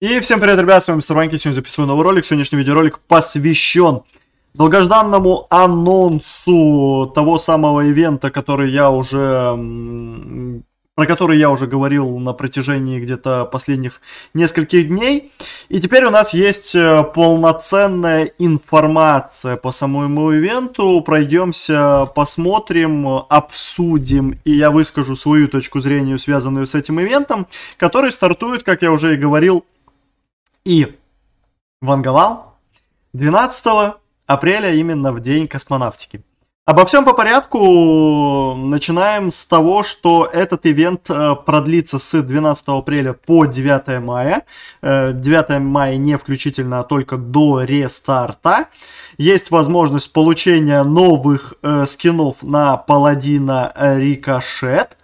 И всем привет, ребят, с вами Старванки, сегодня записываю новый ролик. Сегодняшний видеоролик посвящен долгожданному анонсу того самого ивента, который я уже про который я уже говорил на протяжении где-то последних нескольких дней. И теперь у нас есть э, полноценная информация по самому ивенту. Пройдемся, посмотрим, обсудим, и я выскажу свою точку зрения, связанную с этим ивентом, который стартует, как я уже и говорил, и ванговал 12 апреля именно в день космонавтики. Обо всем по порядку. Начинаем с того, что этот ивент э, продлится с 12 апреля по 9 мая. 9 э, мая не включительно, а только до рестарта. Есть возможность получения новых э, скинов на паладина Рикошет.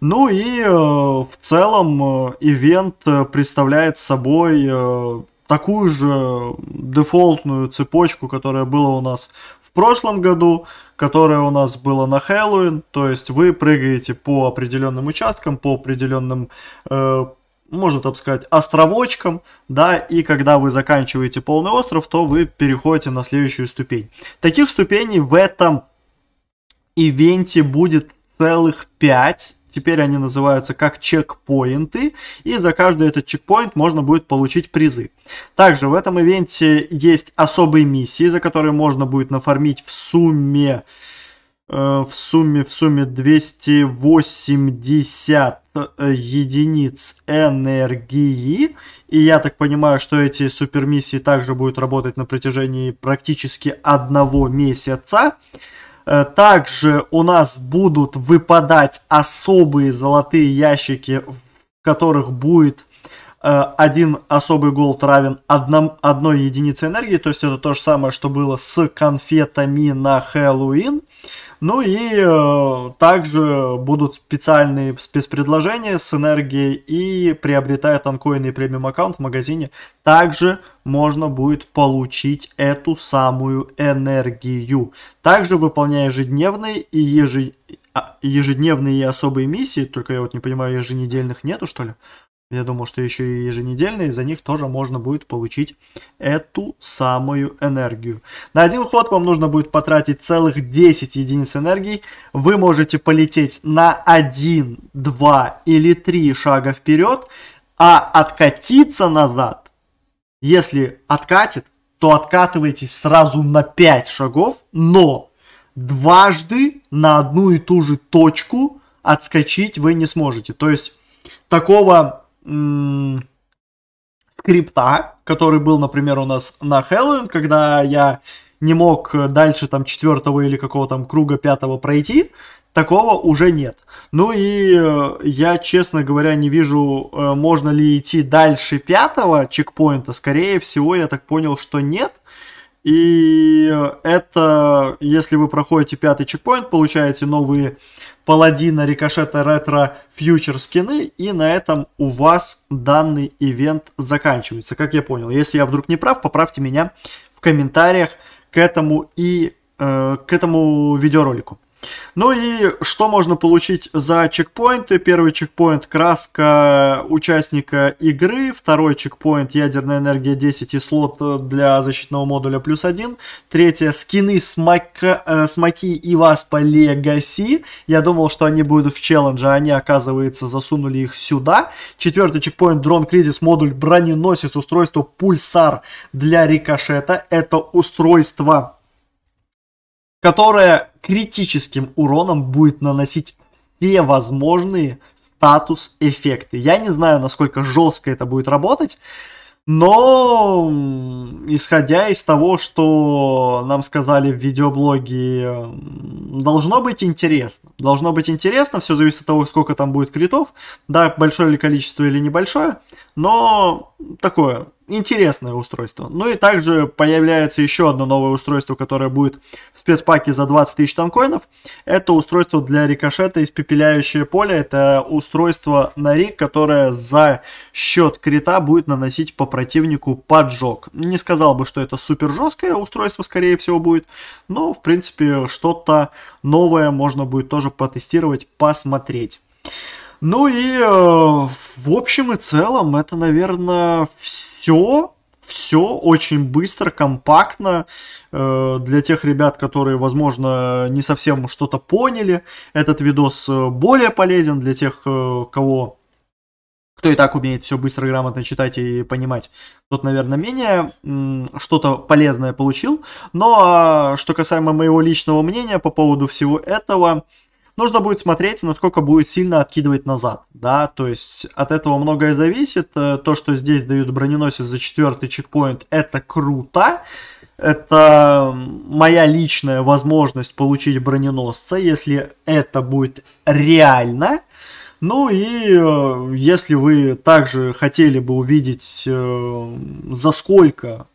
Ну и э, в целом э, ивент э, представляет собой э, такую же дефолтную цепочку, которая была у нас в прошлом году, которая у нас была на Хэллоуин. То есть вы прыгаете по определенным участкам, по определенным можно так сказать, островочкам, да, и когда вы заканчиваете полный остров, то вы переходите на следующую ступень. Таких ступеней в этом ивенте будет целых 5, Теперь они называются как чекпоинты, и за каждый этот чекпоинт можно будет получить призы. Также в этом ивенте есть особые миссии, за которые можно будет нафармить в сумме э, в сумме, в сумме 280 э, единиц энергии. И я так понимаю, что эти супермиссии также будут работать на протяжении практически одного месяца. Э, также у нас будут выпадать особые золотые ящики, в которых будет Э, один особый голд равен одном, одной единице энергии, то есть это то же самое, что было с конфетами на Хэллоуин. Ну и э, также будут специальные спецпредложения с энергией и приобретая танкоины и премиум аккаунт в магазине, также можно будет получить эту самую энергию. Также выполняя ежедневные и ежи... А, ежедневные и особые миссии, только я вот не понимаю, еженедельных нету что ли? Я думал, что еще и еженедельные, за них тоже можно будет получить эту самую энергию. На один ход вам нужно будет потратить целых 10 единиц энергии. Вы можете полететь на 1, 2 или 3 шага вперед, а откатиться назад, если откатит, то откатывайтесь сразу на 5 шагов, но дважды на одну и ту же точку отскочить вы не сможете. То есть такого скрипта, который был, например, у нас на Хэллоуин, когда я не мог дальше там четвертого или какого там круга пятого пройти, такого уже нет. Ну и э, я, честно говоря, не вижу, э, можно ли идти дальше пятого чекпоинта. Скорее всего, я так понял, что нет. И это, если вы проходите пятый чекпоинт, получаете новые паладина, рикошета, ретро, фьючер скины. И на этом у вас данный ивент заканчивается, как я понял. Если я вдруг не прав, поправьте меня в комментариях к этому и э, к этому видеоролику. Ну и что можно получить за чекпоинты? Первый чекпоинт – краска участника игры. Второй чекпоинт – ядерная энергия 10 и слот для защитного модуля плюс один, Третье – скины смака, э, смоки и васпа Легаси. Я думал, что они будут в челлендже, а они, оказывается, засунули их сюда. Четвертый чекпоинт – дрон кризис модуль броненосец, устройство пульсар для рикошета. Это устройство которая критическим уроном будет наносить все возможные статус-эффекты. Я не знаю, насколько жестко это будет работать, но исходя из того, что нам сказали в видеоблоге, должно быть интересно. Должно быть интересно, все зависит от того, сколько там будет критов, да, большое ли количество или небольшое, но такое, интересное устройство. Ну и также появляется еще одно новое устройство, которое будет в спецпаке за 20 тысяч танкоинов. Это устройство для рикошета испепеляющее поле. Это устройство на рик, которое за счет крита будет наносить по противнику поджог. Не сказал бы, что это супер жесткое устройство, скорее всего, будет. Но, в принципе, что-то новое можно будет тоже потестировать, посмотреть. Ну и э, в общем и целом это, наверное, все все все очень быстро, компактно. Э, для тех ребят, которые, возможно, не совсем что-то поняли, этот видос э, более полезен. Для тех, э, кого кто и так умеет все быстро и грамотно читать и понимать, тот, наверное, менее что-то полезное получил. Но ну, а что касаемо моего личного мнения по поводу всего этого, Нужно будет смотреть, насколько будет сильно откидывать назад, да, то есть от этого многое зависит. Э, то, что здесь дают броненосец за четвертый чекпоинт, это круто. Это моя личная возможность получить броненосца, если это будет реально. Ну и э, если вы также хотели бы увидеть, э, за сколько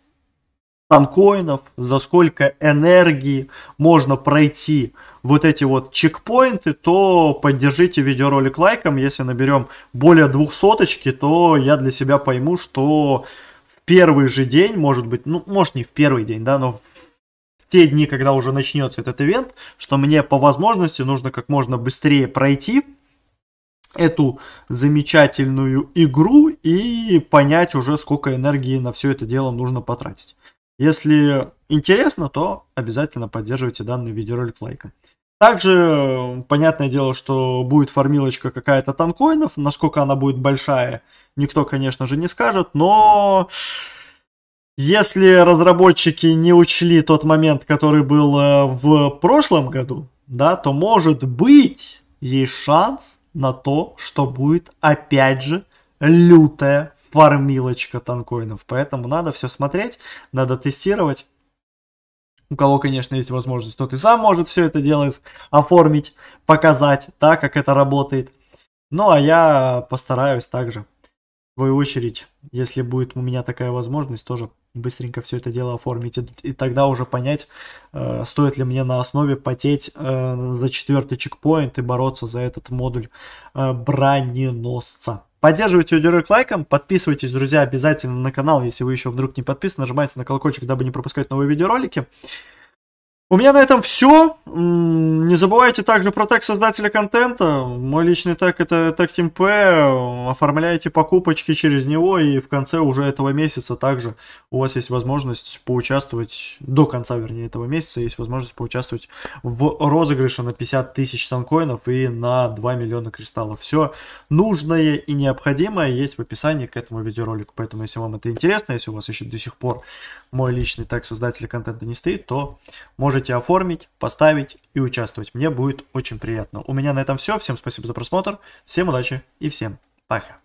танкоинов, за сколько энергии можно пройти вот эти вот чекпоинты, то поддержите видеоролик лайком. Если наберем более двух соточки, то я для себя пойму, что в первый же день, может быть, ну, может не в первый день, да, но в те дни, когда уже начнется этот ивент, что мне по возможности нужно как можно быстрее пройти эту замечательную игру и понять уже, сколько энергии на все это дело нужно потратить. Если интересно, то обязательно поддерживайте данный видеоролик лайком. Также, э, понятное дело, что будет фармилочка какая-то танкоинов. Насколько она будет большая, никто, конечно же, не скажет. Но если разработчики не учли тот момент, который был э, в прошлом году, да, то, может быть, есть шанс на то, что будет, опять же, лютая фармилочка танкоинов. Поэтому надо все смотреть, надо тестировать у кого, конечно, есть возможность, тот и сам может все это делать, оформить, показать, так как это работает. Ну, а я постараюсь также, в свою очередь, если будет у меня такая возможность, тоже быстренько все это дело оформить и, и тогда уже понять, э, стоит ли мне на основе потеть э, за четвертый чекпоинт и бороться за этот модуль э, броненосца. Поддерживайте видео лайком, подписывайтесь, друзья, обязательно на канал, если вы еще вдруг не подписаны, нажимайте на колокольчик, дабы не пропускать новые видеоролики. У меня на этом все. Не забывайте также про тег создателя контента. Мой личный тег это тег TeamP. Оформляйте покупочки через него и в конце уже этого месяца также у вас есть возможность поучаствовать, до конца вернее этого месяца есть возможность поучаствовать в розыгрыше на 50 тысяч танкоинов и на 2 миллиона кристаллов. Все нужное и необходимое есть в описании к этому видеоролику. Поэтому если вам это интересно, если у вас еще до сих пор мой личный тег создателя контента не стоит, то можете можете оформить, поставить и участвовать. Мне будет очень приятно. У меня на этом все. Всем спасибо за просмотр. Всем удачи и всем пока.